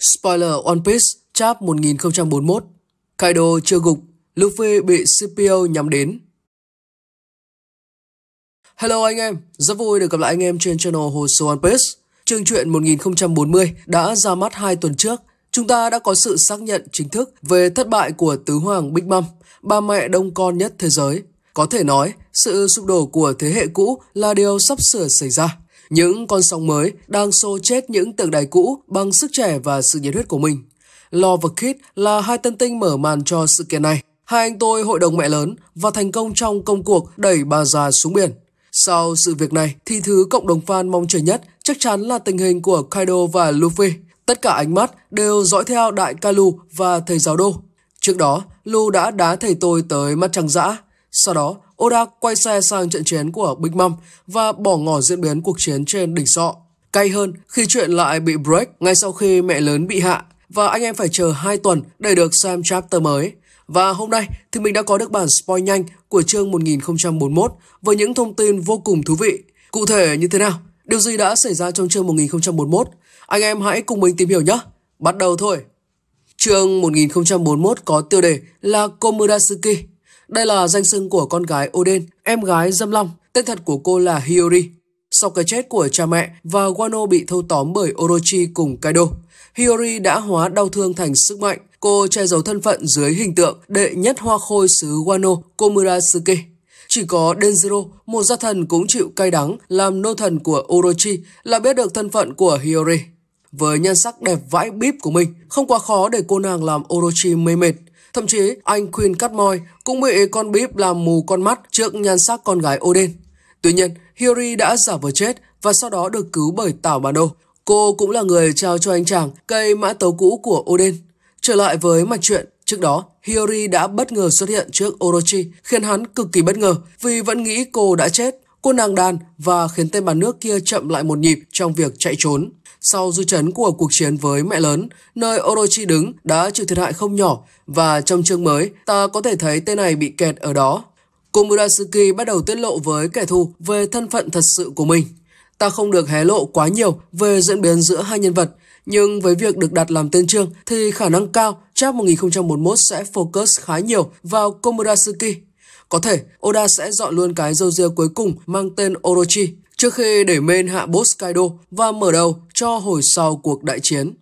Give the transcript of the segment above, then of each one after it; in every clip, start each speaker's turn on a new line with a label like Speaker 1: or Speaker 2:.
Speaker 1: Spoiler One Piece Chap 1041 Kaido chưa gục, Luffy bị CPO nhắm đến Hello anh em, rất vui được gặp lại anh em trên channel Hồ Sơ One Piece Chương truyện 1040 đã ra mắt 2 tuần trước Chúng ta đã có sự xác nhận chính thức về thất bại của Tứ Hoàng Big Mom, ba mẹ đông con nhất thế giới. Có thể nói, sự sụp đổ của thế hệ cũ là điều sắp sửa xảy ra. Những con sóng mới đang xô chết những tượng đài cũ bằng sức trẻ và sự nhiệt huyết của mình. Lo và Kid là hai tân tinh mở màn cho sự kiện này. Hai anh tôi hội đồng mẹ lớn và thành công trong công cuộc đẩy bà già xuống biển. Sau sự việc này thì thứ cộng đồng fan mong chờ nhất chắc chắn là tình hình của Kaido và Luffy. Tất cả ánh mắt đều dõi theo đại Kalu và thầy giáo Đô. Trước đó, Lu đã đá thầy tôi tới mắt trăng dã. Sau đó, Oda quay xe sang trận chiến của Big Mom và bỏ ngỏ diễn biến cuộc chiến trên đỉnh sọ. Cay hơn khi chuyện lại bị break ngay sau khi mẹ lớn bị hạ và anh em phải chờ 2 tuần để được xem chapter mới. Và hôm nay thì mình đã có được bản spoil nhanh của chương 1041 với những thông tin vô cùng thú vị. Cụ thể như thế nào? Điều gì đã xảy ra trong chương 1041? Anh em hãy cùng mình tìm hiểu nhé. Bắt đầu thôi. Chương 1041 có tiêu đề là Komurasuki đây là danh xưng của con gái Odin, em gái Dâm Long, tên thật của cô là Hiyori. Sau cái chết của cha mẹ và Wano bị thâu tóm bởi Orochi cùng Kaido, Hiyori đã hóa đau thương thành sức mạnh. Cô che giấu thân phận dưới hình tượng đệ nhất hoa khôi xứ Wano Komurasuke. Chỉ có Denjiro, một gia thần cũng chịu cay đắng làm nô thần của Orochi là biết được thân phận của Hiyori. Với nhan sắc đẹp vãi bíp của mình, không quá khó để cô nàng làm Orochi mê mệt. Thậm chí, anh Queen Catmoy cũng bị con bíp làm mù con mắt trước nhan sắc con gái Odin. Tuy nhiên, Hiri đã giả vờ chết và sau đó được cứu bởi Tảo Bà Đô. Cô cũng là người trao cho anh chàng cây mã tấu cũ của Odin. Trở lại với mạch truyện, trước đó Hiyori đã bất ngờ xuất hiện trước Orochi, khiến hắn cực kỳ bất ngờ vì vẫn nghĩ cô đã chết cô nàng đàn và khiến tên bàn nước kia chậm lại một nhịp trong việc chạy trốn. Sau dư chấn của cuộc chiến với mẹ lớn, nơi Orochi đứng đã chịu thiệt hại không nhỏ và trong chương mới ta có thể thấy tên này bị kẹt ở đó. Cô Murasuki bắt đầu tiết lộ với kẻ thù về thân phận thật sự của mình. Ta không được hé lộ quá nhiều về diễn biến giữa hai nhân vật, nhưng với việc được đặt làm tên chương thì khả năng cao Trap 1041 sẽ focus khá nhiều vào Komurasaki có thể, Oda sẽ dọn luôn cái râu ria cuối cùng mang tên Orochi trước khi để men hạ boss Kaido và mở đầu cho hồi sau cuộc đại chiến.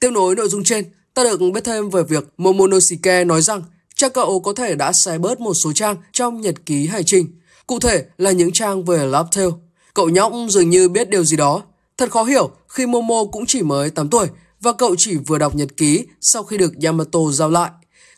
Speaker 1: Tiếp nối nội dung trên, ta được biết thêm về việc Momonosuke nói rằng cha cậu có thể đã xé bớt một số trang trong nhật ký hải trình, cụ thể là những trang về Laptail. Cậu nhóc dường như biết điều gì đó. Thật khó hiểu khi Momo cũng chỉ mới 8 tuổi và cậu chỉ vừa đọc nhật ký sau khi được Yamato giao lại.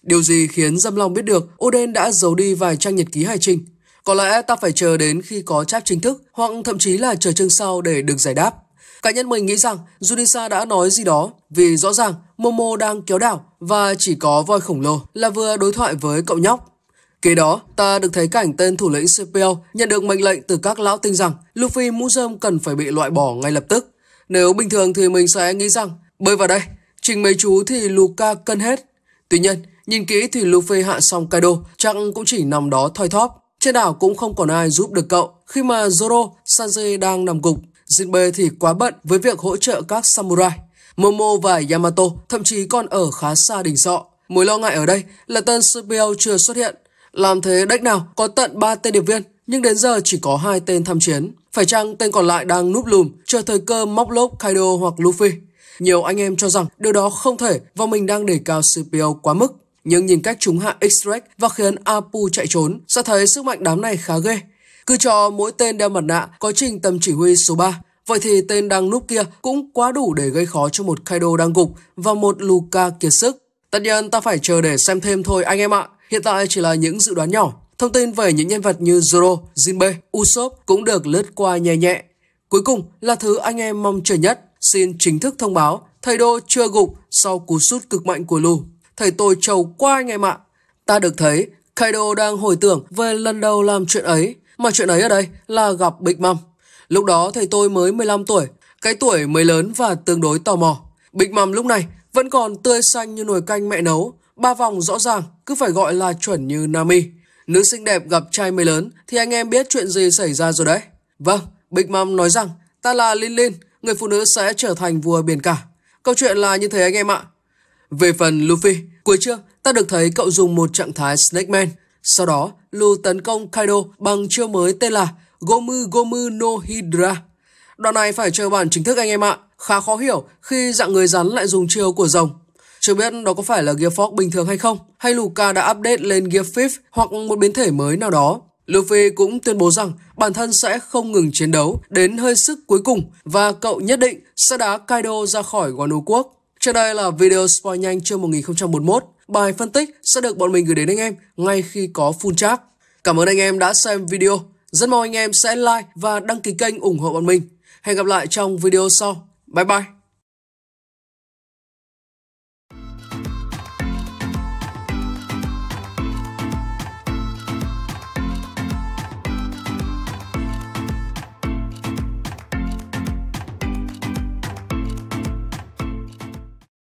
Speaker 1: Điều gì khiến Dâm Long biết được Oden đã giấu đi vài trang nhật ký hải trình? Có lẽ ta phải chờ đến khi có chat chính thức hoặc thậm chí là chờ chương sau để được giải đáp. Cá nhân mình nghĩ rằng Junisa đã nói gì đó vì rõ ràng Momo đang kéo đảo và chỉ có voi khổng lồ là vừa đối thoại với cậu nhóc. Kế đó, ta được thấy cảnh tên thủ lĩnh CPL nhận được mệnh lệnh từ các lão tinh rằng Luffy mũ rơm cần phải bị loại bỏ ngay lập tức. Nếu bình thường thì mình sẽ nghĩ rằng bơi vào đây, trình mấy chú thì luka cân hết. Tuy nhiên, Nhìn kỹ thì Luffy hạ xong Kaido, chắc cũng chỉ nằm đó thoi thóp. Trên đảo cũng không còn ai giúp được cậu khi mà Zoro, Sanji đang nằm gục. Jinbe thì quá bận với việc hỗ trợ các samurai. Momo và Yamato thậm chí còn ở khá xa đỉnh sọ. Mối lo ngại ở đây là tên Superbill chưa xuất hiện. Làm thế đách nào có tận 3 tên điệp viên nhưng đến giờ chỉ có hai tên tham chiến. Phải chăng tên còn lại đang núp lùm chờ thời cơ móc lốp Kaido hoặc Luffy? Nhiều anh em cho rằng điều đó không thể và mình đang đề cao CPO quá mức nhưng nhìn cách chúng hạ X-Rex và khiến Apu chạy trốn, sẽ thấy sức mạnh đám này khá ghê. Cứ cho mỗi tên đeo mặt nạ có trình tầm chỉ huy số 3, vậy thì tên đang núp kia cũng quá đủ để gây khó cho một Kaido đang gục và một luka kiệt sức. Tất nhiên ta phải chờ để xem thêm thôi anh em ạ, hiện tại chỉ là những dự đoán nhỏ. Thông tin về những nhân vật như Zoro, Jinbe, Usopp cũng được lướt qua nhẹ nhẹ. Cuối cùng là thứ anh em mong chờ nhất, xin chính thức thông báo thầy Đô chưa gục sau cú sút cực mạnh của Lu thầy tôi trầu quá anh em ạ. Ta được thấy Kaido đang hồi tưởng về lần đầu làm chuyện ấy, mà chuyện ấy ở đây là gặp Big Mom. Lúc đó thầy tôi mới 15 tuổi, cái tuổi mới lớn và tương đối tò mò. Big Mom lúc này vẫn còn tươi xanh như nồi canh mẹ nấu, ba vòng rõ ràng cứ phải gọi là chuẩn như Nami. Nữ xinh đẹp gặp trai mới lớn thì anh em biết chuyện gì xảy ra rồi đấy. Vâng, Big Mom nói rằng ta là Lin Lin, người phụ nữ sẽ trở thành vua biển cả. Câu chuyện là như thế anh em ạ. Về phần Luffy, cuối trước ta được thấy cậu dùng một trạng thái Snake Man. Sau đó, Lu tấn công Kaido bằng chiêu mới tên là Gomu Gomu no Hydra. Đoạn này phải chờ bản chính thức anh em ạ. Khá khó hiểu khi dạng người rắn lại dùng chiêu của rồng. Chưa biết đó có phải là Gear Fork bình thường hay không, hay luka đã update lên Gear 5 hoặc một biến thể mới nào đó. Luffy cũng tuyên bố rằng bản thân sẽ không ngừng chiến đấu đến hơi sức cuối cùng và cậu nhất định sẽ đá Kaido ra khỏi Wano Quốc. Trên đây là video spoil nhanh chương 1041. Bài phân tích sẽ được bọn mình gửi đến anh em ngay khi có full chart. Cảm ơn anh em đã xem video. Rất mong anh em sẽ like và đăng ký kênh ủng hộ bọn mình. Hẹn gặp lại trong video sau. Bye bye!